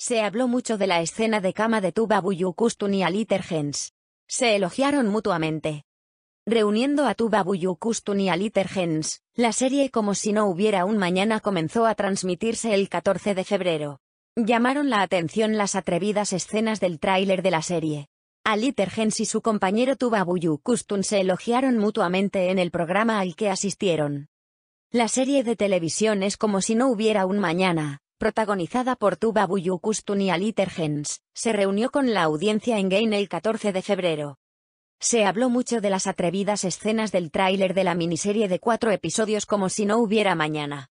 Se habló mucho de la escena de cama de Tuba Kustun y Alitergens. Se elogiaron mutuamente. Reuniendo a Tuba Kustun y Alitergens, la serie Como si no hubiera un mañana comenzó a transmitirse el 14 de febrero. Llamaron la atención las atrevidas escenas del tráiler de la serie. Alitergens y su compañero Tuba Kustun se elogiaron mutuamente en el programa al que asistieron. La serie de televisión es como si no hubiera un mañana, protagonizada por Tuba Kustun y Aliter Hens, se reunió con la audiencia en Gain el 14 de febrero. Se habló mucho de las atrevidas escenas del tráiler de la miniserie de cuatro episodios como si no hubiera mañana.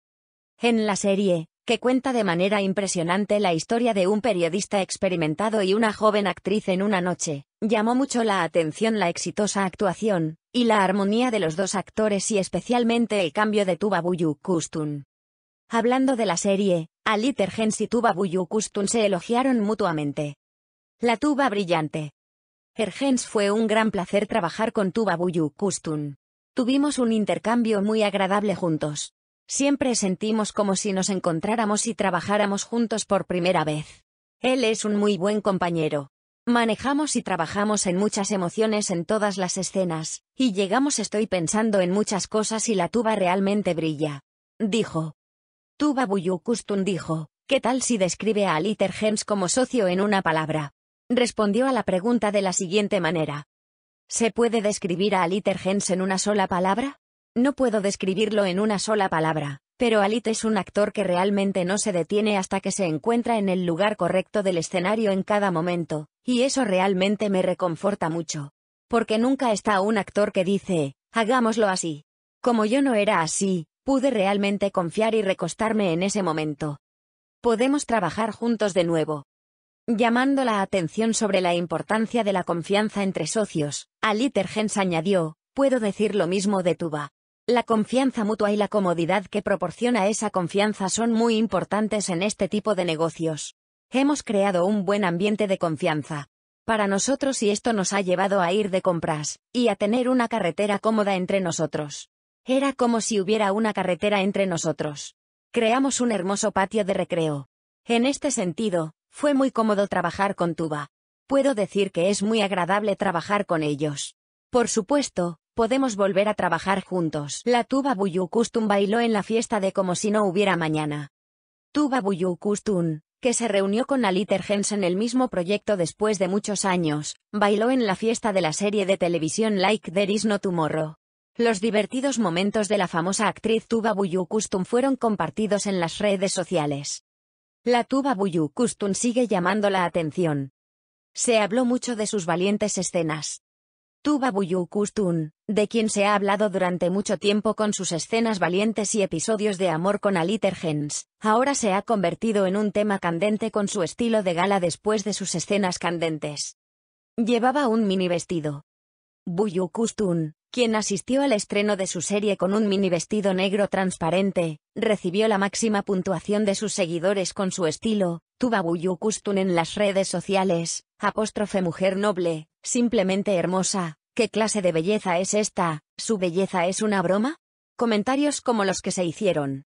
En la serie, que cuenta de manera impresionante la historia de un periodista experimentado y una joven actriz en una noche, llamó mucho la atención la exitosa actuación, y la armonía de los dos actores y especialmente el cambio de Tuba Kustun. Hablando de la serie, Alitergens y Tuba Kustun se elogiaron mutuamente. La tuba brillante. Ergens fue un gran placer trabajar con Tuba Kustun. Tuvimos un intercambio muy agradable juntos. Siempre sentimos como si nos encontráramos y trabajáramos juntos por primera vez. Él es un muy buen compañero. Manejamos y trabajamos en muchas emociones en todas las escenas, y llegamos estoy pensando en muchas cosas y la tuba realmente brilla. Dijo. Tuba Buyukustun dijo, ¿qué tal si describe a Aliter Gems como socio en una palabra? Respondió a la pregunta de la siguiente manera. ¿Se puede describir a Aliter Gens en una sola palabra? No puedo describirlo en una sola palabra, pero Alit es un actor que realmente no se detiene hasta que se encuentra en el lugar correcto del escenario en cada momento, y eso realmente me reconforta mucho. Porque nunca está un actor que dice, hagámoslo así. Como yo no era así, Pude realmente confiar y recostarme en ese momento. Podemos trabajar juntos de nuevo. Llamando la atención sobre la importancia de la confianza entre socios, Aliter añadió, puedo decir lo mismo de Tuba. La confianza mutua y la comodidad que proporciona esa confianza son muy importantes en este tipo de negocios. Hemos creado un buen ambiente de confianza. Para nosotros y esto nos ha llevado a ir de compras, y a tener una carretera cómoda entre nosotros. Era como si hubiera una carretera entre nosotros. Creamos un hermoso patio de recreo. En este sentido, fue muy cómodo trabajar con Tuba. Puedo decir que es muy agradable trabajar con ellos. Por supuesto, podemos volver a trabajar juntos. La Tuba Buyu bailó en la fiesta de como si no hubiera mañana. Tuba Buyu Kustun, que se reunió con Aliter Hens en el mismo proyecto después de muchos años, bailó en la fiesta de la serie de televisión Like There Is No Tomorrow. Los divertidos momentos de la famosa actriz Tuba Buyu Custum fueron compartidos en las redes sociales. La Tuba Buyu Custum sigue llamando la atención. Se habló mucho de sus valientes escenas. Tuba Buyu Custum, de quien se ha hablado durante mucho tiempo con sus escenas valientes y episodios de amor con Gens, ahora se ha convertido en un tema candente con su estilo de gala después de sus escenas candentes. Llevaba un mini vestido. Buyu Custum, quien asistió al estreno de su serie con un mini vestido negro transparente, recibió la máxima puntuación de sus seguidores con su estilo, Tubabuyu Kustun en las redes sociales, apóstrofe mujer noble, simplemente hermosa, ¿qué clase de belleza es esta? ¿Su belleza es una broma? Comentarios como los que se hicieron,